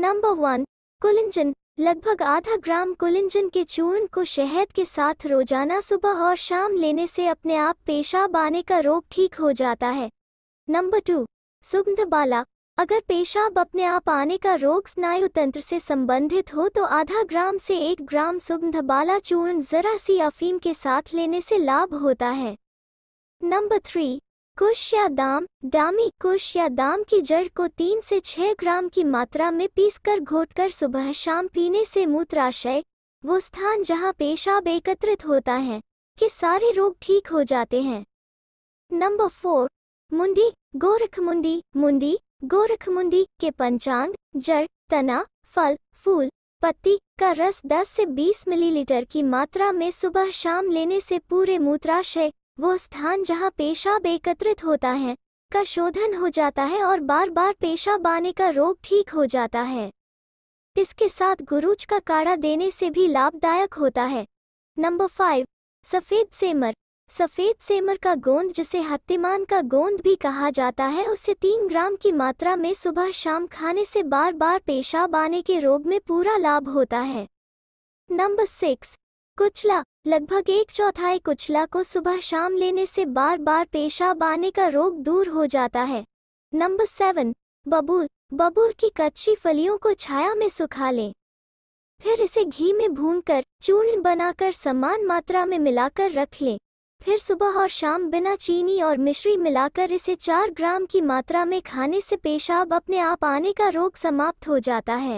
number one कुलिंजन लगभग आधा ग्राम कुलिंजन के चूर्ण को शहद के साथ रोजाना सुबह और शाम लेने से अपने आप पेशाब आने का रोग ठीक हो जाता है नंबर टू सुगंध बाला अगर पेशाब अपने आप आने का रोग स्नायु तंत्र से संबंधित हो तो आधा ग्राम से एक ग्राम सुगंध बाला चूर्ण जरा सी अफीम के साथ लेने से लाभ होता है नंबर थ्री कुश या दाम डामी कुश या दाम की जड़ को तीन से छह ग्राम की मात्रा में पीसकर घोटकर सुबह शाम पीने से मूत्राशय वो स्थान जहाँ पेशाब एकत्रित होता है के सारे रोग ठीक हो जाते हैं नंबर फोर मुंडी गोरखमुंडी मुंडी गोरखमुंडी के पंचांग जड़ तना फल फूल पत्ती का रस 10 से 20 मिलीलीटर की मात्रा में सुबह शाम लेने से पूरे मूत्राशय वो स्थान जहाँ पेशाब एकत्रित होता है का शोधन हो जाता है और बार बार पेशाब आने का रोग ठीक हो जाता है इसके साथ गुरुज का काढ़ा देने से भी लाभदायक होता है नंबर फाइव सफ़ेद सेमर सफ़ेद सेमर का गोंद जिसे हत्तीमान का गोंद भी कहा जाता है उसे तीन ग्राम की मात्रा में सुबह शाम खाने से बार बार पेशाब आने के रोग में पूरा लाभ होता है नंबर सिक्स कुचला लगभग एक चौथाई कुचला को सुबह शाम लेने से बार बार पेशाब आने का रोग दूर हो जाता है नंबर सेवन बबूल बबूल की कच्ची फलियों को छाया में सुखा लें फिर इसे घी में भूनकर चूर्ण बनाकर समान मात्रा में मिलाकर रख लें फिर सुबह और शाम बिना चीनी और मिश्री मिलाकर इसे चार ग्राम की मात्रा में खाने से पेशाब अपने आप आने का रोग समाप्त हो जाता है